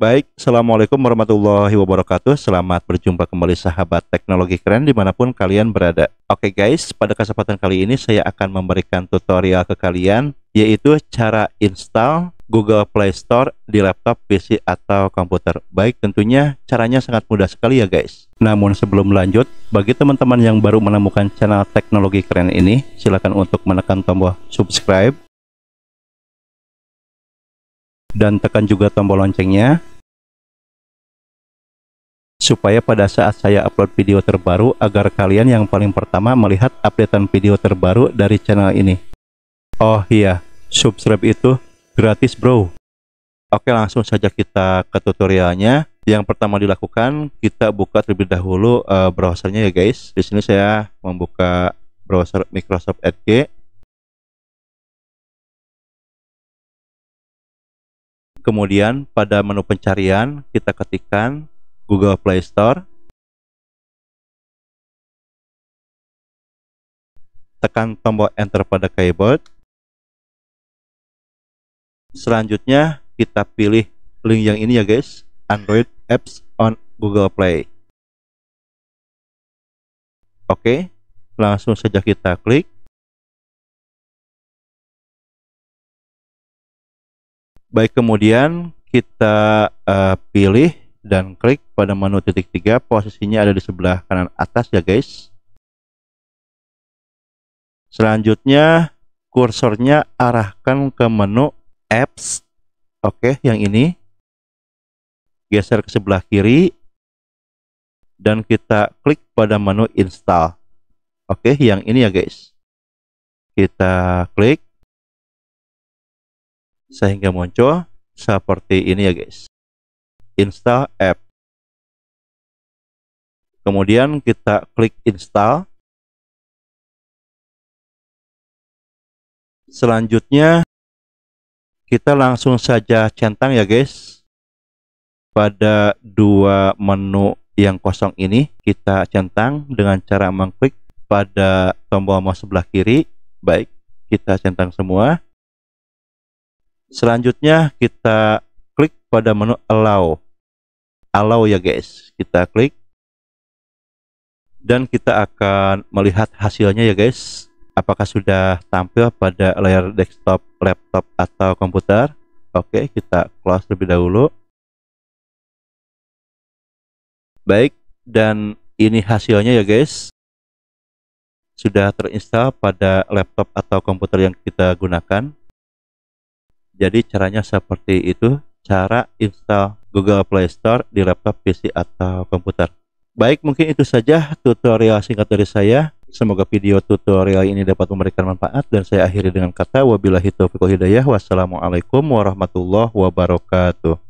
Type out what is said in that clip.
Baik, Assalamualaikum warahmatullahi wabarakatuh Selamat berjumpa kembali sahabat teknologi keren dimanapun kalian berada Oke guys, pada kesempatan kali ini saya akan memberikan tutorial ke kalian Yaitu cara install Google Play Store di laptop, PC, atau komputer Baik, tentunya caranya sangat mudah sekali ya guys Namun sebelum lanjut, bagi teman-teman yang baru menemukan channel teknologi keren ini silakan untuk menekan tombol subscribe dan tekan juga tombol loncengnya supaya pada saat saya upload video terbaru agar kalian yang paling pertama melihat updatean video terbaru dari channel ini. Oh iya, subscribe itu gratis bro. Oke langsung saja kita ke tutorialnya. Yang pertama dilakukan kita buka terlebih dahulu uh, browsernya ya guys. Di sini saya membuka browser Microsoft Edge. Kemudian pada menu pencarian kita ketikkan Google Play Store. Tekan tombol Enter pada keyboard. Selanjutnya kita pilih link yang ini ya guys, Android Apps on Google Play. Oke, langsung saja kita klik. Baik, kemudian kita uh, pilih dan klik pada menu titik tiga posisinya ada di sebelah kanan atas ya guys selanjutnya kursornya arahkan ke menu apps oke yang ini geser ke sebelah kiri dan kita klik pada menu install oke yang ini ya guys kita klik sehingga muncul seperti ini ya guys install app. Kemudian kita klik install. Selanjutnya kita langsung saja centang ya guys. Pada dua menu yang kosong ini kita centang dengan cara mengklik pada tombol mouse sebelah kiri. Baik, kita centang semua. Selanjutnya kita klik pada menu allow allow ya guys. Kita klik. Dan kita akan melihat hasilnya ya guys. Apakah sudah tampil pada layar desktop, laptop, atau komputer. Oke, kita close lebih dahulu. Baik, dan ini hasilnya ya guys. Sudah terinstal pada laptop atau komputer yang kita gunakan. Jadi caranya seperti itu, cara install Google Play Store di laptop PC atau komputer. Baik, mungkin itu saja tutorial singkat dari saya. Semoga video tutorial ini dapat memberikan manfaat dan saya akhiri dengan kata wabillahi taufiq hidayah. Wassalamualaikum warahmatullahi wabarakatuh.